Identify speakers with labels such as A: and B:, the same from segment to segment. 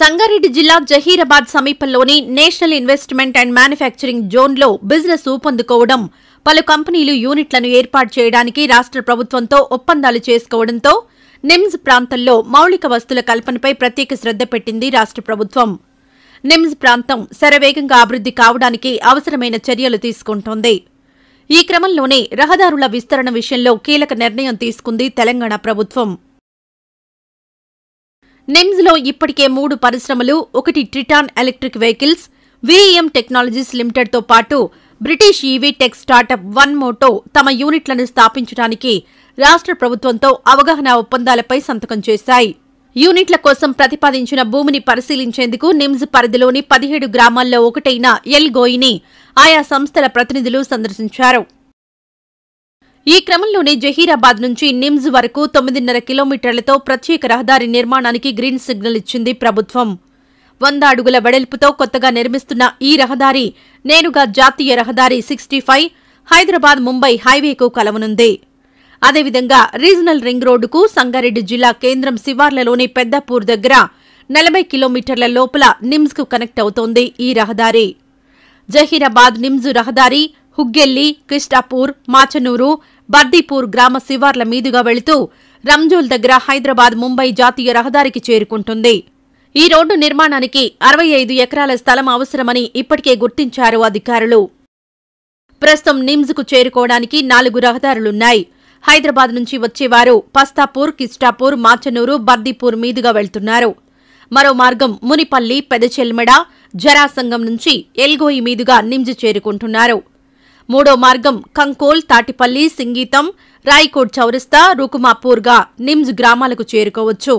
A: సంగారెడ్డి జిల్లా జహీరాబాద్ సమీపంలోని national investment and manufacturing జోన్లో బిజినెస్ ఊపందుకోవడం పలు కంపెనీలు యూనిట్లను ఏర్పాటు చేయడానికి రాష్ట్ర ప్రభుత్వంతో ఒప్పందాలు చేసుకోవడంతో నిమ్స్ ప్రాంతంలో మౌలిక వస్తుల కల్పనపై ప్రత్యేక శ్రద్ధ పెట్టింది రాష్ట్ర ప్రభుత్వం నిమ్స్ ప్రాంతం శరవేగంగా అభివృద్ధి కావడానికి అవసరమైన చర్యలు తీసుకుంటోంది ఈ క్రమంలోనే రహదారుల విస్తరణ విషయంలో కీలక నిర్ణయం తీసుకుంది తెలంగాణ ప్రభుత్వం నిమ్స్లో ఇప్పటికే మూడు పరిశ్రమలు ఒకటి Triton electric vehicles VEM technologies లిమిటెడ్తో పాటు British EV tech startup one Moto తమ యూనిట్లను స్థాపించడానికి రాష్ట్ర ప్రభుత్వంతో అవగాహన ఒప్పందాలపై సంతకం చేశాయి యూనిట్ల కోసం ప్రతిపాదించిన భూమిని పరిశీలించేందుకు నిమ్స్ పరిధిలోని పదిహేడు గ్రామాల్లో ఒకటైన ఎల్ గోయిని ఆయా సంస్థల ప్రతినిధులు సందర్శించారు ఈ క్రమంలోనే జహీరాబాద్ నుంచి నిమ్స్ వరకు తొమ్మిదిన్నర కిలోమీటర్లతో ప్రత్యేక రహదారి నిర్మాణానికి గ్రీన్ సిగ్నల్ ఇచ్చింది ప్రభుత్వం వంద అడుగుల వెడల్పుతో కొత్తగా నిర్మిస్తున్న ఈ రహదారి నేరుగా జాతీయ రహదారి సిక్స్టీ ఫైవ్ హైదరాబాద్ ముంబై హైవేకు కలవనుంది అదేవిధంగా రీజనల్ రింగ్ రోడ్డుకు సంగారెడ్డి జిల్లా కేంద్రం శివార్లలోని పెద్దపూర్ దగ్గర నలభై కిలోమీటర్ల లోపల నిమ్స్కు కనెక్ట్ అవుతోంది ఈ రహదారి జహీరాబాద్ నిమ్స్ రహదారి హుగ్గెల్లి కిష్టాపూర్ మాచనూరు బర్దీపూర్ గ్రామ శివార్ల మీదుగా వెళుతూ రంజోల్ దగ్గర హైదరాబాద్ ముంబై జాతీయ రహదారికి చేరుకుంటుంది ఈ రోడ్డు నిర్మాణానికి అరవై ఐదు ఎకరాల స్థలం అవసరమని ఇప్పటికే గుర్తించారు అధికారులు ప్రస్తుతం నిమ్స్కు చేరుకోవడానికి నాలుగు రహదారులున్నాయి హైదరాబాద్ నుంచి వచ్చేవారు పస్తాపూర్ కిస్టాపూర్ మాచనూరు బర్దీపూర్ మీదుగా వెళ్తున్నారు మరో మార్గం మునిపల్లి పెదచెల్మెడ జరాసంగం నుంచి ఎల్గోయి మీదుగా నిమ్జ్ చేరుకుంటున్నారు మూడో మార్గం కంకోల్ తాటిపల్లి సింగీతం రాయ్కోట్ చౌరస్తా రుకుమాపూర్గా నిమ్స్ గ్రామాలకు చేరుకోవచ్చు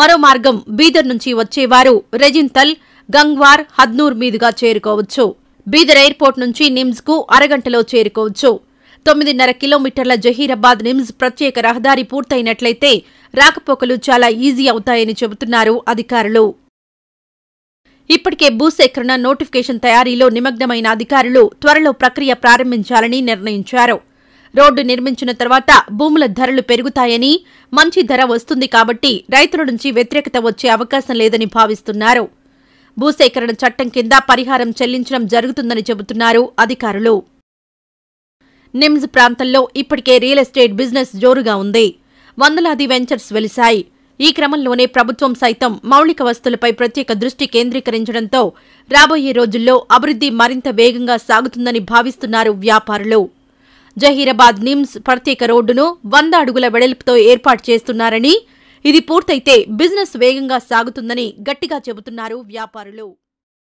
A: మరో మార్గం బీదర్ నుంచి వచ్చేవారు రెజింతల్ గంగ్వార్ హద్నూర్ మీదుగా చేరుకోవచ్చు బీదర్ ఎయిర్పోర్ట్ నుంచి నిమ్స్కు అరగంటలో చేరుకోవచ్చు తొమ్మిదిన్నర కిలోమీటర్ల జహీరాబాద్ నిమ్స్ ప్రత్యేక రహదారి పూర్తయినట్లయితే రాకపోకలు చాలా ఈజీ అవుతాయని చెబుతున్నారు అధికారులు ఇప్పటికే భూసేకరణ నోటిఫికేషన్ తయారీలో నిమగ్నమైన అధికారులు త్వరలో ప్రక్రియ ప్రారంభించాలని నిర్ణయించారు రోడ్డు నిర్మించిన తర్వాత భూముల ధరలు పెరుగుతాయని మంచి ధర వస్తుంది కాబట్టి రైతుల నుంచి వ్యతిరేకత వచ్చే అవకాశం లేదని భావిస్తున్నారు భూసేకరణ చట్టం కింద పరిహారం చెల్లించడం జరుగుతుందని చెబుతున్నారు అధికారులు నిమ్స్ ప్రాంతంలో ఇప్పటికే రియల్ ఎస్టేట్ బిజినెస్ జోరుగా ఉంది వందలాది వెంచర్స్ వెలిశాయి ఈ క్రమంలోనే ప్రభుత్వం సైతం మౌలిక వస్తువులపై ప్రత్యేక దృష్టి కేంద్రీకరించడంతో రాబోయే రోజుల్లో అభివృద్ధి మరింత వేగంగా సాగుతుందని భావిస్తున్నారు వ్యాపారులు జహీరాబాద్ నిమ్స్ ప్రత్యేక రోడ్డును వంద అడుగుల వెడల్పుతో ఏర్పాటు చేస్తున్నారని ఇది పూర్తయితే బిజినెస్ వేగంగా సాగుతుందని గట్టిగా చెబుతున్నారు వ్యాపారులు